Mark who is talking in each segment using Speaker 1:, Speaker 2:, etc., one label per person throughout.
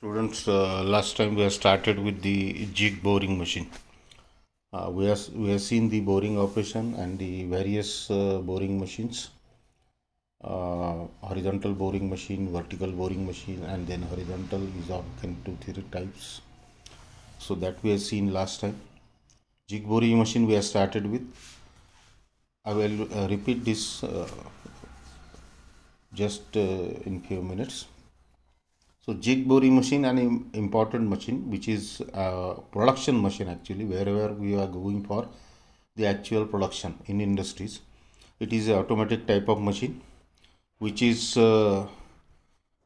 Speaker 1: Students, uh, last time we have started with the jig boring machine. Uh, we, have, we have seen the boring operation and the various uh, boring machines. Uh, horizontal boring machine, vertical boring machine and then horizontal is of can two three types. So that we have seen last time. Jig boring machine we have started with. I will uh, repeat this uh, just in few minutes. So jig boring machine an important machine which is production machine actually wherever we are going for the actual production in industries. It is an automatic type of machine which is uh,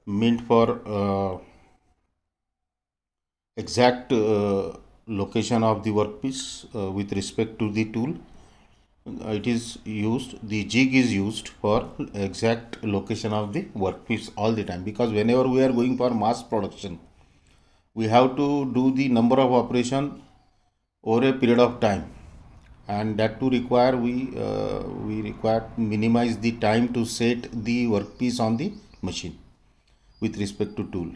Speaker 1: meant for uh, exact uh, location of the workpiece uh, with respect to the tool it is used the jig is used for exact location of the workpiece all the time because whenever we are going for mass production we have to do the number of operation over a period of time and that to require we uh, we require minimize the time to set the workpiece on the machine with respect to tool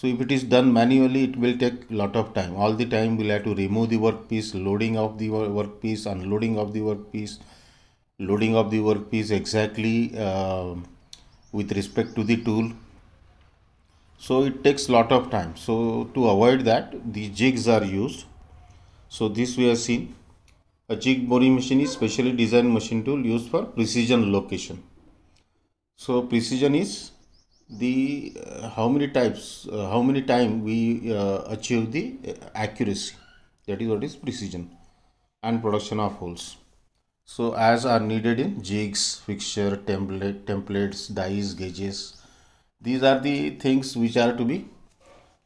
Speaker 1: so if it is done manually, it will take lot of time. All the time we'll have to remove the workpiece, loading of the workpiece, unloading of the workpiece, loading of the workpiece exactly uh, with respect to the tool. So it takes lot of time. So to avoid that, the jigs are used. So this we have seen. A jig boring machine is specially designed machine tool used for precision location. So precision is the uh, how many types uh, how many time we uh, achieve the uh, accuracy that is what is precision and production of holes so as are needed in jigs fixture template templates dies gauges these are the things which are to be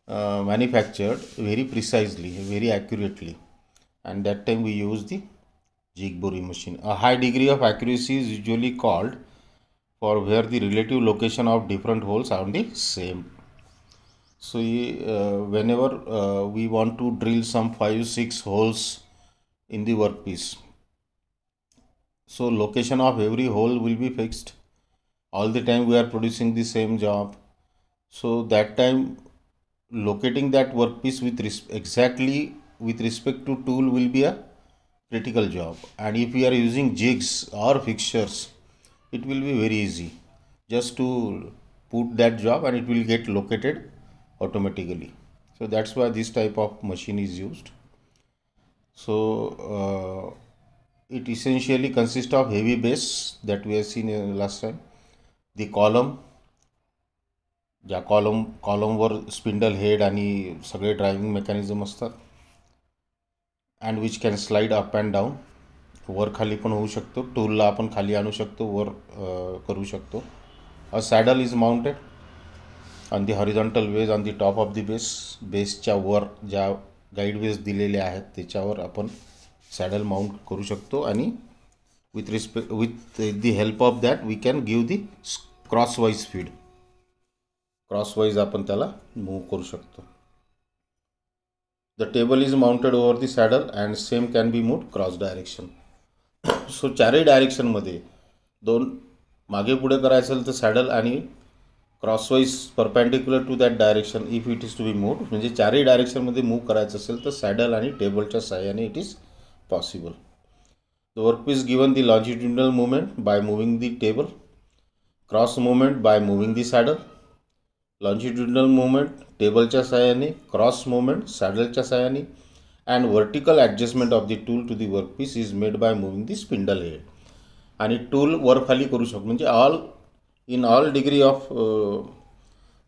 Speaker 1: uh, manufactured very precisely very accurately and that time we use the jig boring machine a high degree of accuracy is usually called for where the relative location of different holes are the same. So uh, whenever uh, we want to drill some 5-6 holes in the workpiece. So location of every hole will be fixed. All the time we are producing the same job. So that time locating that workpiece with exactly with respect to tool will be a critical job. And if we are using jigs or fixtures it will be very easy just to put that job and it will get located automatically so that's why this type of machine is used so uh, it essentially consists of heavy base that we have seen uh, last time the column the column column spindle spindle head any driving mechanism mechanism and which can slide up and down. वर खाली पण होऊ शकतो टूलला आपण खाली आणू शकतो वर करू शकतो a saddle is mounted on the horizontal ways on the top of the base बेसच्या वर ज्या गाईड वेज दिलेल्या आहेत त्याच्यावर आपण सॅडल माउंट करू शकतो आणि with respect with the help of that we can give the crosswise feed crosswise आपण त्याला मूव करू शकतो the table is mounted over the saddle and same can be move cross direction so चारही डायरेक्शनमध्ये दोन मागे पुढे करायचं असेल तर सॅडल आणि crosswise perpendicular to that direction if it is to be move म्हणजे चारही डायरेक्शनमध्ये मूव्ह करायचं असेल तर सॅडल आणि टेबलच्या सहाय्याने it is possible the work piece given the longitudinal movement by moving the table cross movement by moving the saddle longitudinal movement टेबलच्या सहाय्याने क्रॉस मुवमेंट सॅडलच्या साह्याने and vertical adjustment of the tool to the workpiece is made by moving the spindle head. And it tool work khali karu all in all degree of uh,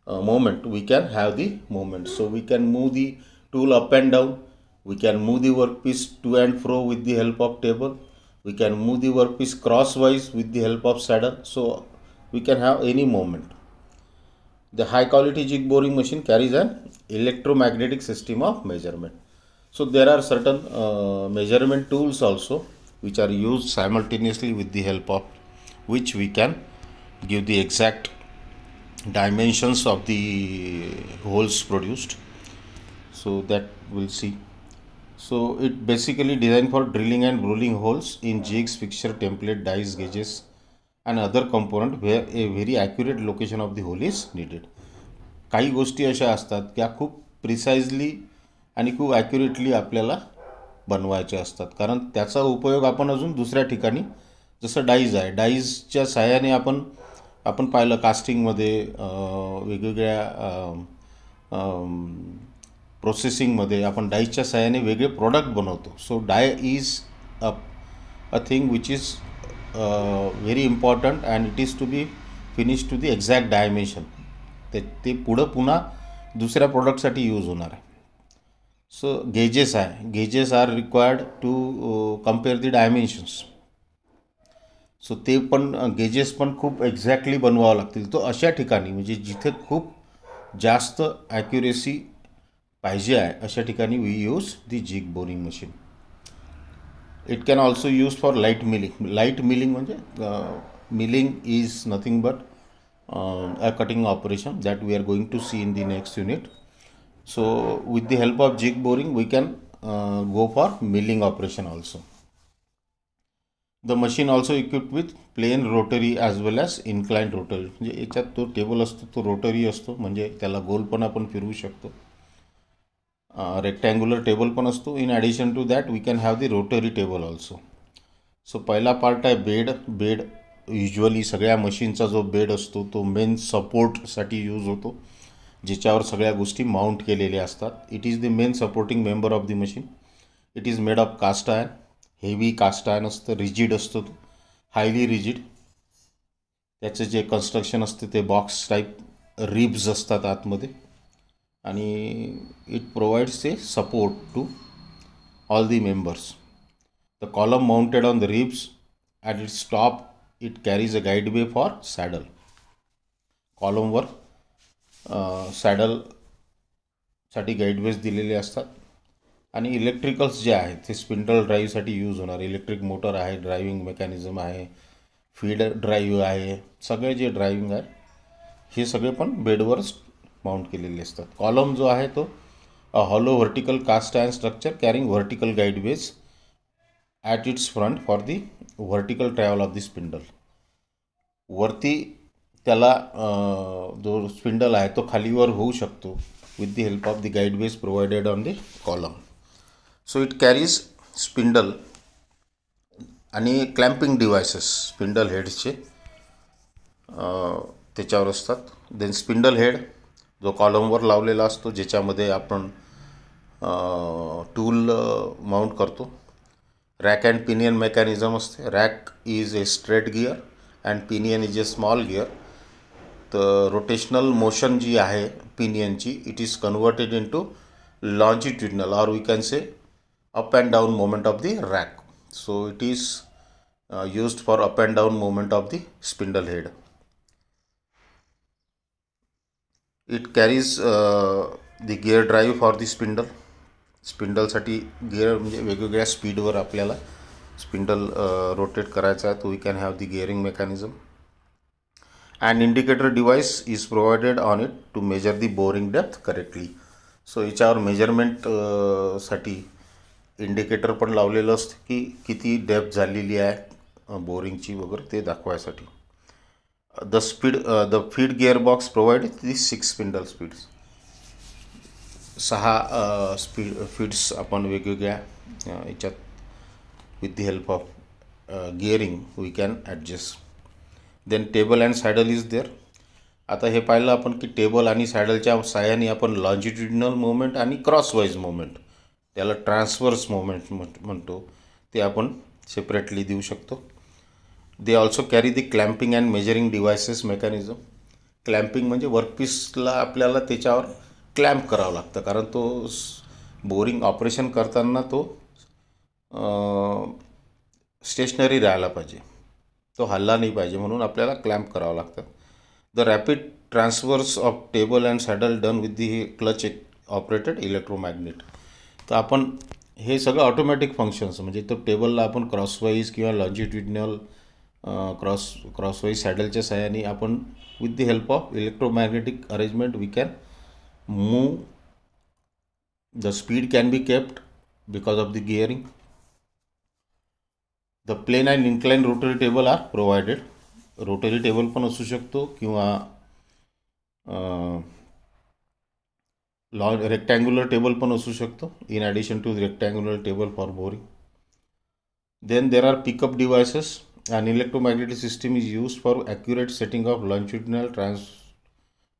Speaker 1: uh moment we can have the moment. So we can move the tool up and down. We can move the workpiece to and fro with the help of table. We can move the workpiece crosswise with the help of saddle. So we can have any moment. The high quality jig boring machine carries an electromagnetic system of measurement. So there are certain uh, measurement tools also which are used simultaneously with the help of which we can give the exact dimensions of the holes produced. So that we'll see. So it basically designed for drilling and rolling holes in jigs, fixture, template, dies, gauges and other component where a very accurate location of the hole is needed. Kai गोष्टी अशा असतात त्या खूप आणि खूप accurately आपल्याला बनवायचे असतात कारण त्याचा उपयोग आपण अजून दुसऱ्या ठिकाणी जसं डाईज आहे डाईजच्या सहाय्याने आपण आपण पाहिलं कास्टिंगमध्ये वेगवेगळ्या प्रोसेसिंगमध्ये आपण डाईजच्या सहाय्याने वेगळे प्रॉडक्ट बनवतो so die is a a thing which is very important and it is to be finish to the exact dimension ते ते पुढं पुन्हा दुसऱ्या प्रॉडक्टसाठी यूज होणार आहे सो गेजेस आहे gauges are required to compare the dimensions so ते पण गेजेस पण खूप एक्झॅक्टली बनवावं लागतील तो अशा ठिकाणी म्हणजे जिथे खूप जास्त ॲक्युरेसी पाहिजे आहे अशा ठिकाणी we use the jig boring machine it can also use for light milling light milling म्हणजे milling is nothing but a cutting operation that we are going to see in the next unit So with the help of jig boring we can uh, go for milling operation also. The machine also equipped with plain rotary as well as inclined rotary म्हणजे याच्यात तो table असतो तो rotary असतो म्हणजे त्याला गोल पण आपण फिरवू शकतो रेक्टँग्युलर टेबल पण असतो in addition to that we can have the rotary table also so पहिला पार्ट आहे बेड बेड युजली सगळ्या मशीनचा जो बेड असतो तो मेन सपोर्टसाठी यूज होतो ज्याच्यावर सगळ्या गोष्टी माउंट केलेल्या असतात it is the main supporting member of the machine it is made of cast iron heavy cast iron असतं रिजिड असतो तो हायली रिजिड त्याचं जे कन्स्ट्रक्शन असते ते बॉक्स टाईप रिब्स असतात आतमध्ये आणि it provides a support to all the members the column mounted on the ribs at its top it carries a guideway for saddle कॉलमवर सॅडलसाठी गाईडवेज दिलेले असतात आणि इलेक्ट्रिकल्स जे आहेत ते स्पिंडल ड्राईव्हसाठी यूज होणार इलेक्ट्रिक मोटर आहे ड्रायव्हिंग मेकॅनिझम आहे फीड ड्राईव्ह आहे सगळे जे ड्रायव्हिंग आहे हे सगळे पण बेडवरच माउंट केलेले असतात कॉलम जो आहे तो hollow vertical cast and structure carrying vertical guideways at its front for the vertical travel of the spindle वरती त्याला जो स्पिंडल आहे तो खालीवर होऊ शकतो with the help of the guide base provided on the column so it carries spindle आणि clamping devices spindle हेडचे त्याच्यावर असतात देन स्पिंडल हेड जो कॉलमवर लावलेला असतो ज्याच्यामध्ये आपण टूल माउंट करतो रॅक अँड पिनियन मेकॅनिझम असते rack is a straight gear and pinion is a small gear तर रोटेशनल मोशन जी आहे पिनियनची it is converted into longitudinal or we can say up and down movement of the rack so it is use for up and down movement of the spindle head it carries the gear drive for the spindle स्पिंडलसाठी gear म्हणजे वेगवेगळ्या स्पीडवर आपल्याला spindle rotate uh, करायचा आहे तो we can have the gearing mechanism and indicator device is provided on it to measure the boring depth correctly so याच्यावर मेजरमेंटसाठी indicator पण लावलेलं असतं की किती डेप्थ झालेली आहे बोरिंगची वगैरे ते दाखवायसाठी the speed the feed gearbox provide ती सिक्स स्पिंडल स्पीड्स सहा स्पीड फीड्स आपण वेगवेगळ्या याच्यात with the help of gearing we can adjust then table and saddle is there आता हे पाहिलं आपण की टेबल आणि सॅडलच्या साह्याने आपण लॉन्जिट्युडनल मुवमेंट आणि क्रॉसवाईज मुवमेंट त्याला ट्रान्सवर्स मुवमेंट म्हणतो ते आपण सेपरेटली देऊ शकतो they also carry the clamping and measuring devices mechanism clamping म्हणजे वर्कपीसला आपल्याला त्याच्यावर क्लॅम्प करावं लागतं कारण तो बोरिंग ऑपरेशन करताना तो स्टेशनरी राहायला पाहिजे तो हल्ला नाही पाहिजे म्हणून आपल्याला क्लॅम्प करावं लागतात the rapid transverse of table and saddle done with the clutch एक ऑपरेटेड इलेक्ट्रोमॅग्नेट तर आपण हे सगळं ऑटोमॅटिक फंक्शन्स म्हणजे तो टेबलला आपण क्रॉसवाईज किंवा लॉन्जिट्युडनल क्रॉस क्रॉसवाईज सॅडलच्या सहाय्याने आपण with the help of electromagnetic arrangement we can move the speed can be kept because of the gearing the plain and incline rotary table are provided rotary table पण असू शकतो किंवा लॉ रेक्टँग्युलर टेबल पण असू शकतो in addition to rectangular table for boring then there are pickup devices and electromagnetic system is use for accurate setting of longitudinal trans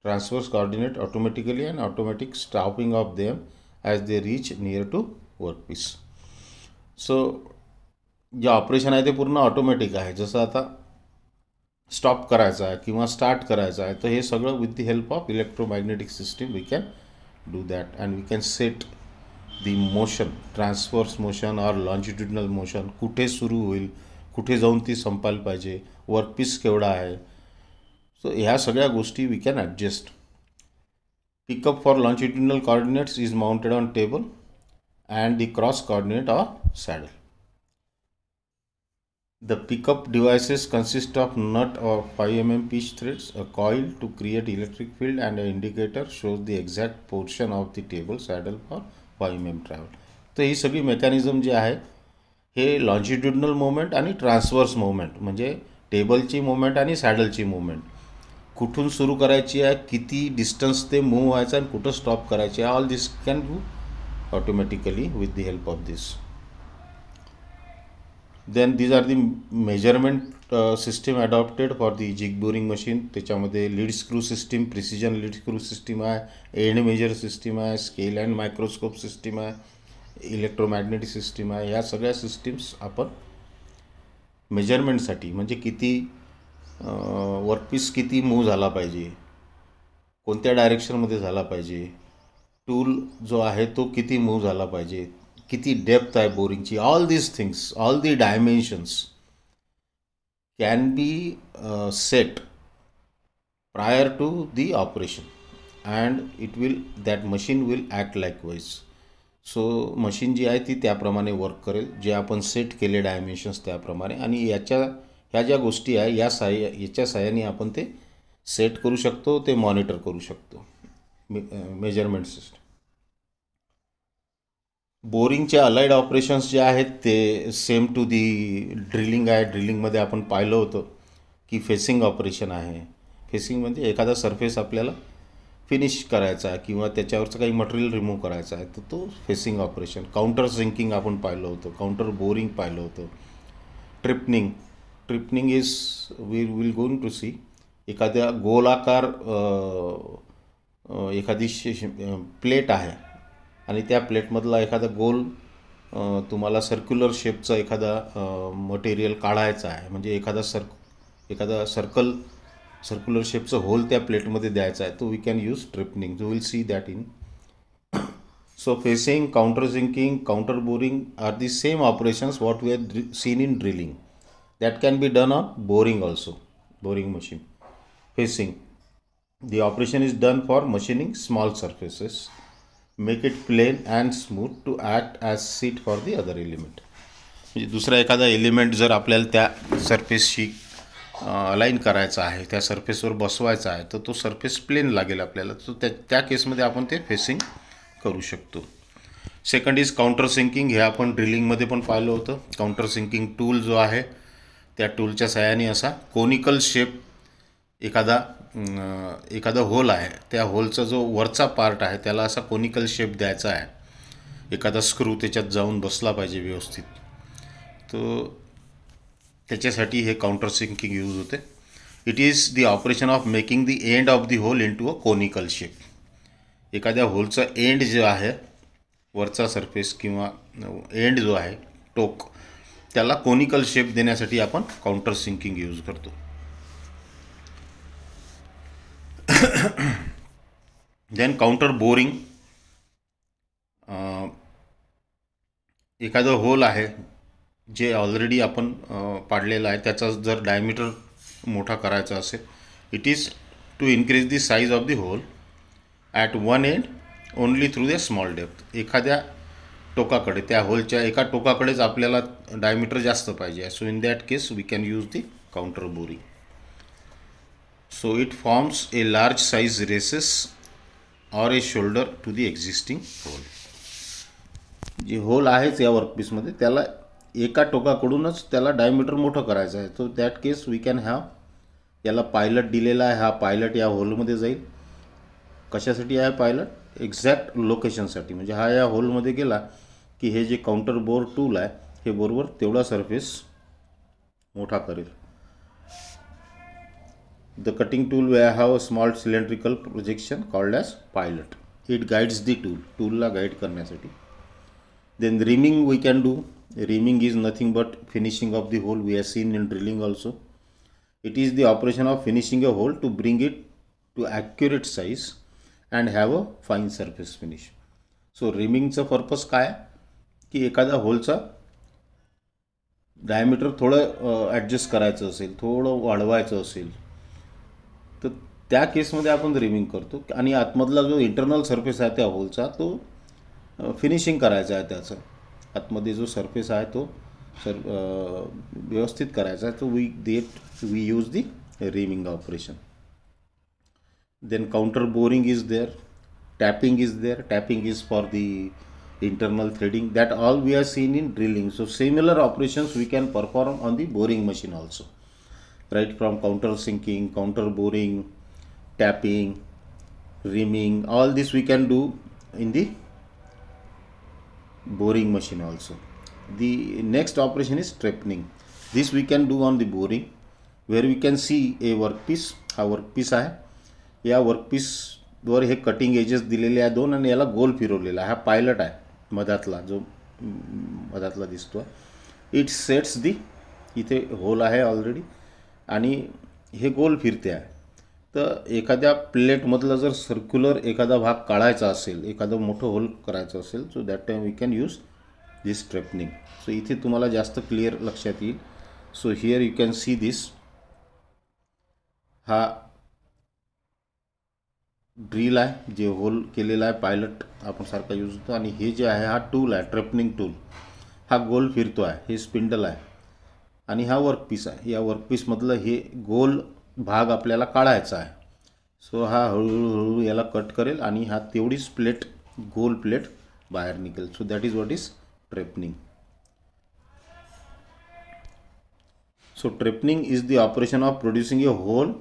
Speaker 1: transverse coordinate automatically and automatic stopping of them as they reach near to work piece so जे operation आहे ते पूर्ण automatic आहे जसं आता stop करायचं आहे किंवा स्टार्ट करायचं आहे तर हे सगळं with the help of electromagnetic system we can do that and we can set the motion transverse motion or longitudinal motion कुठे सुरू होईल कुठे जाऊन ती संपायला पाहिजे वर्क पीस केवढा आहे सो ह्या सगळ्या गोष्टी we can adjust pickup for longitudinal coordinates is mounted on table and the cross coordinate or saddle The pickup devices consist of nut or 5 mm threads, a coil to create electric field and an indicator shows the exact portion of the table saddle for YMM travel. So, this mechanism is longitudinal movement and transverse movement. Manje, table chi movement and saddle chi movement. Kutun suru karachi, kiti distance the move as and kutu stop karachi. All this can do automatically with the help of this. Then these are the measurement system adopted for the jig boring machine त्याच्यामध्ये lead screw system precision lead screw system आहे end measure system आहे scale and microscope system आहे electromagnetic system आहे या सगळ्या systems आपण मेजरमेंटसाठी म्हणजे किती वर्कपीस किती मूव्ह झाला पाहिजे कोणत्या डायरेक्शनमध्ये झाला पाहिजे टूल जो आहे तो किती मूव्ह झाला पाहिजे किती डेप्थ आहे बोरिंगची all these things all the dimensions can be set prior to the operation and it will that machine will act likewise so machine जी आहे ती त्याप्रमाणे वर्क करेल जे आपण सेट केले डायमेन्शन्स त्याप्रमाणे आणि याच्या ह्या ज्या गोष्टी आहे या साह्य याच्या साह्याने आपण ते सेट करू शकतो ते मॉनिटर करू शकतो मेजरमेंट सिस्टम uh, बोरिंगचे अलाइड ऑपरेशन्स जे आहेत ते सेम टू दी ड्रिलिंग आहे ड्रिलिंगमध्ये आपण पाहिलं होतं की फेसिंग ऑपरेशन आहे फेसिंग म्हणजे एखादा सरफेस आपल्याला फिनिश करायचा आहे किंवा त्याच्यावरचं काही मटेरियल रिमूव्ह करायचं आहे तर तो फेसिंग ऑपरेशन काउंटर सिंकिंग आपण पाहिलं होतं काउंटर बोरिंग पाहिलं होतं trepanning trepanning is we will gone to see एखाद्या गोलाकार एखादी प्लेट आहे आणि त्या प्लेटमधला एखादा गोल तुम्हाला सर्क्युलर शेपचा एखादा मटेरियल काढायचा आहे म्हणजे एखादा सर्क एखादा सर्कल सर्क्युलर शेपचं होल त्या प्लेटमध्ये द्यायचा आहे तो we can use trepanning you will see that in so facing counter sinking counter boring are the same operations what we are seen in drilling that can be done on boring also boring machine facing the operation is done for machining small surfaces make it plane and smooth to act as seat for the other element म्हणजे दुसरा एखादा element जर आपल्याला त्या सरफेसशी align करायचा आहे त्या सरफेसवर बसवायचा आहे तर तो सरफेस प्लेन लागेल आपल्याला तर त्या त्या केसमध्ये आपण ते फेसिंग करू शकतो सेकंड इज काउंटर सिंकिंग हे आपण ड्रिलिंगमध्ये पण पाहिलं होतं काउंटर सिंकिंग टूल जो आहे त्या टूलच्या सहाय्याने असा कोनिकल शेप एखादा एखादा होल आहे त्या होलचा जो वरचा पार्ट आहे त्याला असा कोनिकल शेप द्यायचा आहे एखादा स्क्रू त्याच्यात जाऊन बसला पाहिजे व्यवस्थित तर त्याच्यासाठी हे काउंटर सिंकिंग यूज होते it is the operation of making the end of the hole to a conical shape एखाद्या होलचा एंड जो आहे वरचा सरफेस किंवा एंड जो आहे टोक त्याला कोनिकल शेप देण्यासाठी आपण काउंटर सिंकिंग यूज करतो देन काउंटर बोरिंग एखादं होल आहे जे ऑलरेडी आपण पाडलेलं आहे त्याचा जर डायमीटर मोठा करायचा असेल it is to increase the size of the hole at one end only through the small depth एखाद्या टोकाकडे त्या होलच्या एका टोकाकडेच आपल्याला डायमीटर जास्त पाहिजे so in that case we can use the counter boring So it forms a large size recess or a shoulder to the existing hole. जे hole आहेच या वर्कपीसमध्ये त्याला एका टोकाकडूनच त्याला डायमीटर मोठं करायचं आहे तो that case we can have याला पायलट दिलेला आहे हा पायलट या होलमध्ये जाईल कशासाठी आहे पायलट एक्झॅक्ट लोकेशनसाठी म्हणजे हा या होलमध्ये गेला की हे जे काउंटर बोर टूल आहे हे बरोबर तेवढा सरफेस मोठा करेल The cutting tool will have a small cylindrical projection called as pilot. It guides the tool. la guide करण्यासाठी. Then reaming we can do. Reaming is nothing but finishing of the hole. We have seen in drilling also. It is the operation of finishing a hole to bring it to accurate size and have a fine surface finish. So purpose रिमिंगचा purpose काय की एखादा होलचा diameter थोडं adjust करायचं असेल thoda वाढवायचं असेल त्या केसमध्ये आपण रिमिंग करतो आणि आतमधला जो इंटरनल सर्फेस आहे त्या होलचा तो फिनिशिंग करायचा आहे त्याचं आतमध्ये जो सर्फेस आहे तो सर व्यवस्थित करायचा आहे तो we that we use the reaming operation then counter boring is there tapping is there tapping is for the internal threading that all we are seen in drilling so similar operations we can perform on the boring machine also right from counter sinking counter boring tapping rimming all this we can do in the boring machine also the next operation is straightening this we can do on the boring where we can see a work piece how work piece hai ya work piece door he cutting edges dilele hai don and yela gol firolela hai pilot hai madatla jo madatla disto it sets the ithe hole hai already ani he gol firte hai तर एखाद्या प्लेटमधला जर circular एखादा भाग काढायचा असेल एखादं मोठं hole करायचं असेल so that time we can use this trepanning so इथे तुम्हाला जास्त क्लिअर लक्षात येईल so here you can see this हा ड्रिल आहे जे होल केलेला आहे पायलट आपण सारखा यूज होतो आणि हे जे आहे हा टूल आहे ट्रेपनिंग टूल हा गोल फिरतो आहे हे स्पिंडल आहे आणि हा वर्कपीस आहे या वर्कपीसमधलं हे गोल भाग आपल्याला काढायचा आहे सो हा हळूहळू याला कट करेल आणि हा तेवढीच प्लेट गोल प्लेट बाहेर निघेल so that is what is trepanning so trepanning is the operation of producing a hole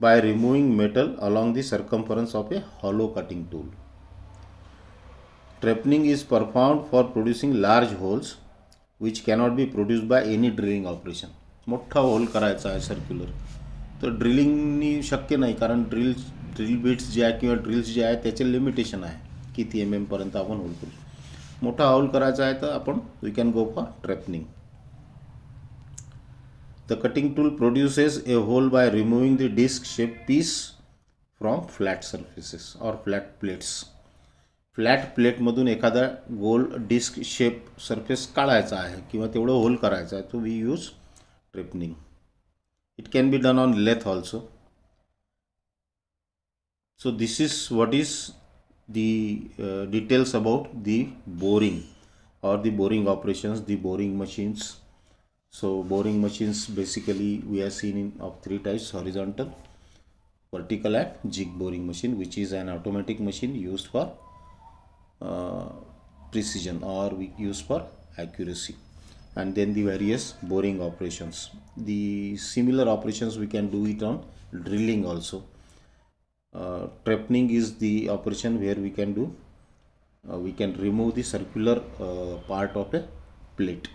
Speaker 1: by removing metal along the circumference of a hollow cutting tool trepanning is performed for producing large holes which cannot be produce by any drilling operation मोठा hole करायचा आहे circular तर ड्रिलिंगनी शक्य नाही कारण drill drill bits जे आहे किंवा ड्रिल्स जे आहे त्याचे लिमिटेशन आहे किती एम एमपर्यंत आपण होल करू मोठा हाऊल करायचा आहे तर आपण we can go for trepanning the cutting tool produces a hole by removing the disc shape piece from flat surfaces or flat plates flat प्लेटमधून एखादा गोल डिस्क शेप सरफेस काढायचा आहे किंवा तेवढं होल करायचं आहे तो we use trepanning it can be done on lathe also so this is what is the uh, details about the boring or the boring operations the boring machines so boring machines basically we are seen in of three types horizontal vertical and jig boring machine which is an automatic machine used for uh, precision or we use for accuracy and then the various boring operations the similar operations we can do it on drilling also uh, is the operation where we can do uh, we can remove the circular uh, part of a plate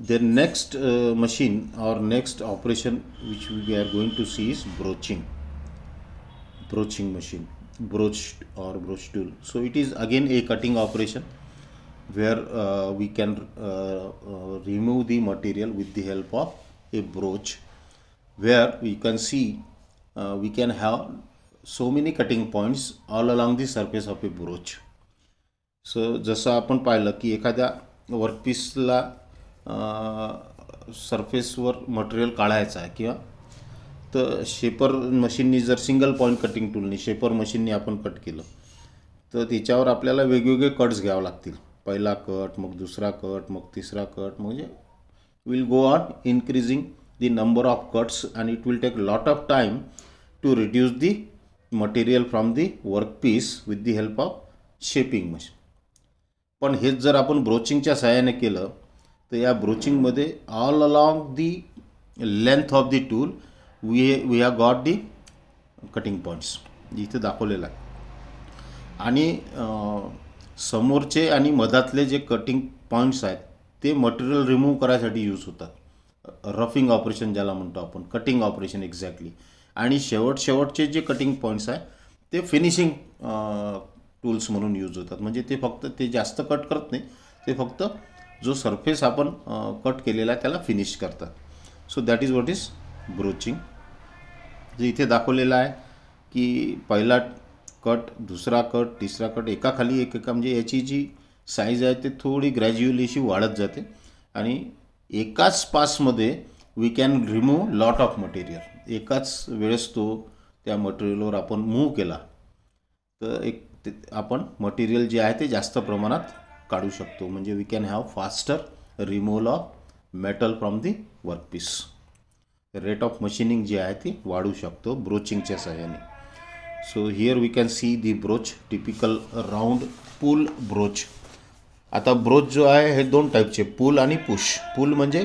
Speaker 1: the next uh, machine or next operation which we are going to see is broaching broaching machine broached or broach tool so it is again a cutting operation where uh, we can uh, remove the material with the help of a broach where we can see we can have so many cutting points all along the surface of a broach सो जसं आपण पाहिलं की एखाद्या वर्कपीसला सरफेसवर material काढायचं आहे किंवा तर शेपर मशीननी जर सिंगल पॉईंट कटिंग टूलनी शेपर मशीननी आपण कट केलं तर त्याच्यावर आपल्याला वेगवेगळे कट्स घ्यावे लागतील पहिला कट मग दुसरा कट मग तिसरा कट म्हणजे will go on increasing the number of cuts and it will take lot of time to reduce the material from the work piece with the help of shaping machine पण हेच जर आपण ब्रोचिंगच्या सहाय्याने केलं तर या ब्रोचिंगमध्ये all along the length of the tool we we have got the cutting points इथे दाखवलेला आहे आणि समोरचे आणि मधातले जे कटिंग पॉईंट्स आहेत ते मटेरियल रिमूव्ह करायसाठी यूज होतात रफिंग ऑपरेशन ज्याला म्हणतो आपण कटिंग ऑपरेशन एक्झॅक्टली आणि शेवट शेवटचे जे कटिंग पॉईंट्स आहे ते फिनिशिंग टूल्स म्हणून यूज होतात म्हणजे ते फक्त ते जास्त कट करत नाही ते फक्त जो सरफेस आपण कट केलेला आहे त्याला फिनिश करतात so that is what is broaching जे इथे दाखवलेलं आहे की पहिला कट दुसरा कट तिसरा कट एकाखाली एक एका म्हणजे याची जी साईज आहे ते थोडी ग्रॅज्युअलीशी वाढत जाते आणि एकाच पासमध्ये we can remove lot of material एकाच वेळेस तो त्या मटेरियलवर आपण मूव्ह केला तर एक आपण मटेरियल जे आहे ते जास्त प्रमाणात काढू शकतो म्हणजे we can have faster removal of metal from the workpiece rate of machining जी आहे ती वाढू शकतो ब्रोचिंगच्या सहाय्याने so here we can see the brooch typical round pull brooch आता ब्रोच जो आहे हे दोन टाईपचे पूल आणि पुश पूल म्हणजे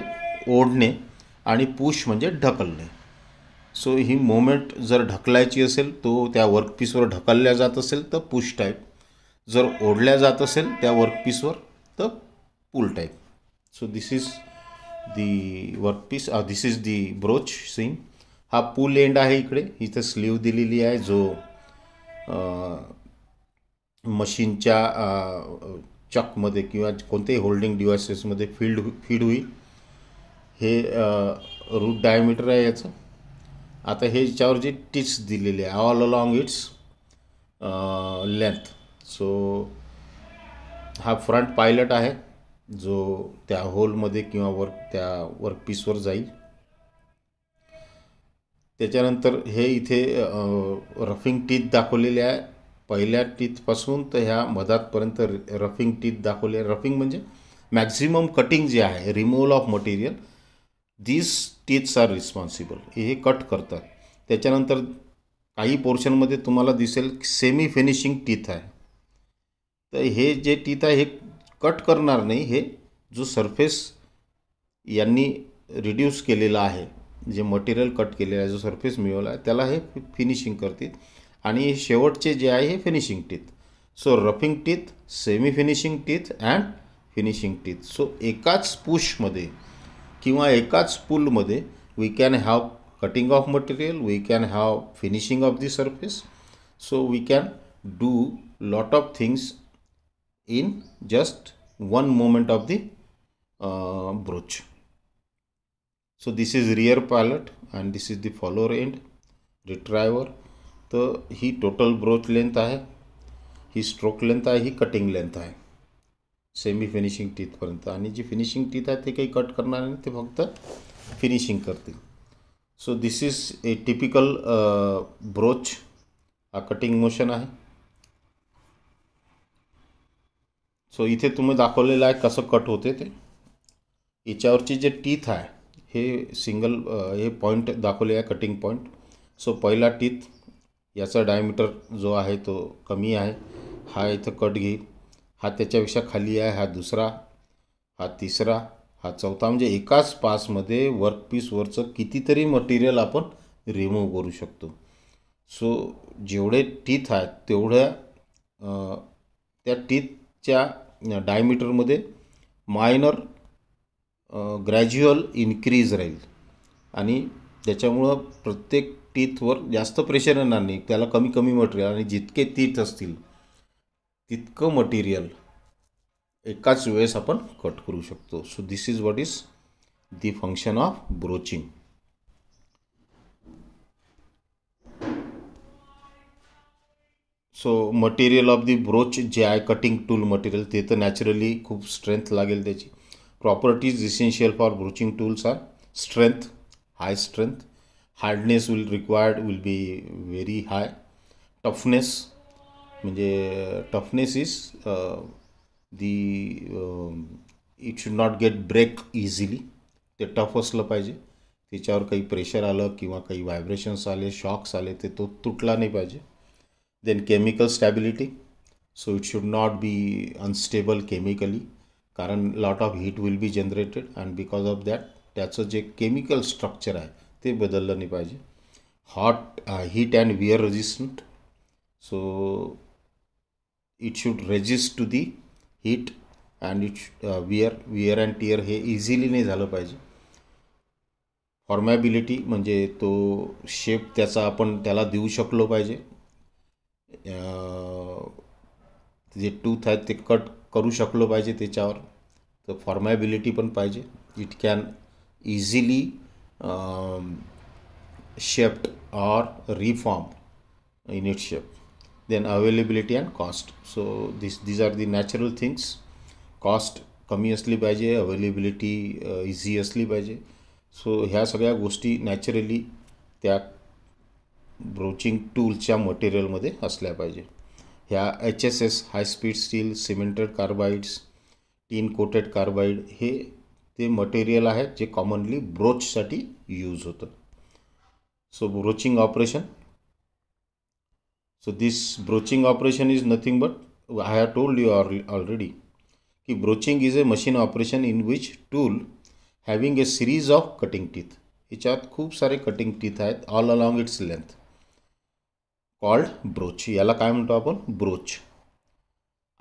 Speaker 1: ओढणे आणि पुश म्हणजे ढकलणे सो ही मोमेंट जर ढकलायची असेल तो त्या वर्कपीसवर ढकलल्या जात असेल तर पुश टाईप जर ओढल्या जात असेल त्या वर्कपीसवर तर pull type so this is the workpiece this is the broaching हा पूल एंड आहे इकडे इथं स्लीव दिलेली आहे जो मशीनच्या चकमध्ये किंवा कोणत्याही होल्डिंग डिवायसेसमध्ये फील्ड फीड होईल हे रूट डायमीटर आहे याचं आता हे याच्यावर जे टिप्स दिलेले आहे all along its length so हा फ्रंट पायलट आहे जो त्या होलमध्ये किंवा वर्क त्या वर्क पीसवर जाईल त्याच्यानंतर हे इथे रफिंग टीथ दाखवलेले आहे पहिल्या टीथपासून तर ह्या मधातपर्यंत रफिंग टीथ दाखवले रफिंग म्हणजे मॅक्झिमम कटिंग जे आहे removal of material this teeths are responsible हे कट करतात त्याच्यानंतर काही पोर्शनमध्ये तुम्हाला दिसेल सेमी फिनिशिंग टीथ आहे तर हे जे टीथ आहे हे कट करणार नाही हे जो सरफेस यांनी रिड्यूस केलेला आहे जे मटेरियल कट केलेलं आहे जो सरफेस मिळवला आहे त्याला हे फिनिशिंग करतील आणि शेवटचे जे आहे हे finishing teeth so roughing teeth semi finishing teeth and finishing teeth so एकाच पुशमध्ये किंवा एकाच पूलमध्ये we can have cutting of material we can have finishing of the surface so we can do lot of things in just one moment of the broach so this is rear pilot and this is the follower end retriever तो ही total broach length आहे ही stroke length आहे ही cutting length आहे semi finishing टीथपर्यंत आणि जी finishing teeth आहे ते काही कट करणार नाही ते फक्त फिनिशिंग करतील so this is a typical broach हा कटिंग मोशन आहे सो इथे तुम्ही दाखवलेलं आहे कसं कट होते ते याच्यावरची जे टीथ आहे हे सिंगल हे पॉईंट दाखवले आहे कटिंग पॉईंट सो पहिला टीथ याचा डायमीटर जो आहे तो कमी आहे हा इथं कट घेईल हा त्याच्यापेक्षा खाली आहे हा दुसरा हा तिसरा हा चौथा म्हणजे एकाच पासमध्ये वर्क कितीतरी मटेरियल आपण रिमूव्ह करू शकतो सो जेवढे टीथ आहेत तेवढ्या त्या टीथच्या डायमीटरमध्ये मायनर ग्रॅज्युअल इन्क्रीज राहील आणि त्याच्यामुळं प्रत्येक टीथवर जास्त प्रेशर येणार नाही त्याला कमी कमी मटेरियल आणि जितके तीथ असतील तितकं मटेरियल एकाच वेळेस आपण कट करू शकतो so this is what is the function of broaching so material of the broach जे आहे कटिंग टूल मटेरियल ते तर नॅचरली खूप स्ट्रेंथ लागेल त्याची properties essential for broaching tools are strength high strength hardness will required will be very high toughness means uh, toughness is uh, the um, it should not get break easily the tough asla paije त्याच्यावर काही pressure आलं किंवा काही vibrations आले shocks आले ते तो तुटला नाही पाहिजे then chemical stability so it should not be unstable chemically कारण lot of heat will be generated and because of that त्याचं जे केमिकल स्ट्रक्चर आहे ते बदललं नाही पाहिजे hot heat and wear resistant so it should resist to the heat and it wear wear and tear हे easily नाही झालं पाहिजे फॉर्मॅबिलिटी म्हणजे तो शेप त्याचा आपण त्याला देऊ शकलो पाहिजे जे टूथ आहेत ते कट करू शकलो पाहिजे त्याच्यावर तर फॉर्मॅबिलिटी पण पाहिजे it can easily shaped or reform in it shape then availability and cost so this these are the natural things cost कमी असली पाहिजे अवेलेबिलिटी इझी असली पाहिजे सो ह्या सगळ्या गोष्टी नॅचरली त्या ब्रोचिंग टूलच्या मटेरियलमध्ये असल्या पाहिजे ह्या H S S high speed steel cemented carbides TiN coated carbide हे ते मटेरियल आहेत जे कॉमनली ब्रोचसाठी यूज होतं so broaching operation so this broaching operation is nothing but I have told you already की broaching is a machine operation in which tool having a series of cutting teeth ह्याच्यात खूप सारे cutting teeth आहेत all along its length called broach याला काय म्हणतो आपण broach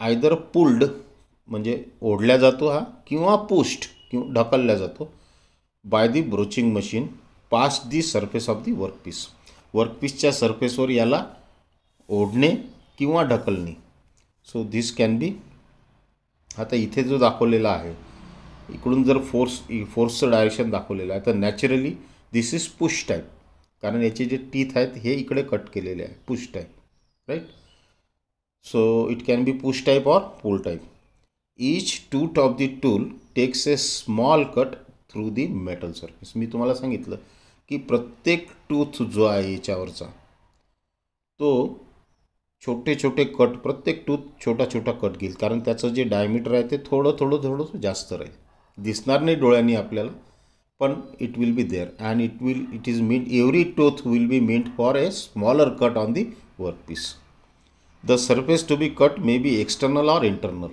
Speaker 1: either pulled म्हणजे ओढल्या जातो हा किंवा पुस्ट किंवा ढकलला जातो by the broaching machine pass the surface of the workpiece वर्कपीसच्या सरफेसवर याला ओढणे किंवा ढकलणे सो धिस कॅन बी आता इथे जो दाखवलेला आहे इकडून जर फोर्स फोर्सचं डायरेक्शन दाखवलेलं आहे तर naturally this is push type कारण याचे जे टीथ आहेत हे इकडे कट केलेले आहे push type right so it can be push type or pull type each tooth of the tool takes a small cut through the metal surface मी तुम्हाला सांगितलं की प्रत्येक टूथ जो आहे याच्यावरचा तो छोटे छोटे कट प्रत्येक टूथ छोटा छोटा कट घेईल कारण त्याचं जे डायमीटर आहे ते थोडं थोडं थोडं जास्त राहील दिसणार नाही डोळ्यांनी आपल्याला it will be there and it will it is meant every tooth will be meant for a smaller cut on the workpiece. The surface to be cut may be external or internal.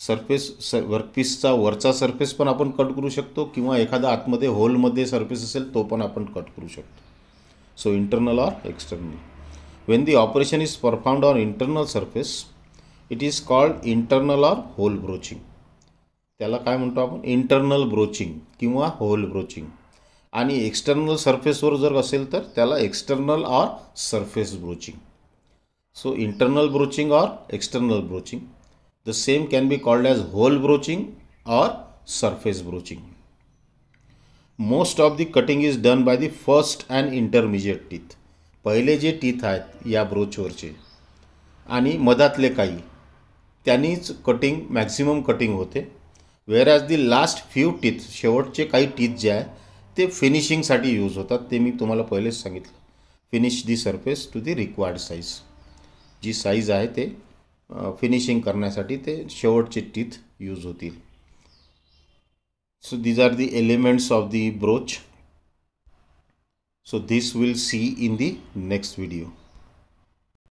Speaker 1: Surface स वर्कपीसचा वरचा surface पण आपण cut करू शकतो किंवा एखादा आतमध्ये होलमध्ये सरफेस असेल तो पण आपण कट करू शकतो so internal or external when the operation is performed on internal surface it is called internal or hole broaching त्याला काय म्हणतो आपण इंटरनल ब्रोचिंग किंवा होल ब्रोचिंग आणि एक्स्टर्नल सरफेसवर जर असेल तर त्याला external or surface broaching so internal broaching or external broaching the same can be called as hole broaching or surface broaching most of the cutting is done by the first and intermediate teeth पहिले जे teeth आहेत या ब्रोचवरचे आणि मधातले काही त्यांनीच cutting maximum cutting होते whereas the last few teeth शेवटचे काही टीथ जे आहे ते फिनिशिंगसाठी यूज होतात ते मी तुम्हाला पहिलेच सांगितलं finish the surface to the required size जी साईज आहे ते फिनिशिंग करण्यासाठी ते शेवटचे टीथ यूज होतील so these are the elements of the broach so this will see in the next video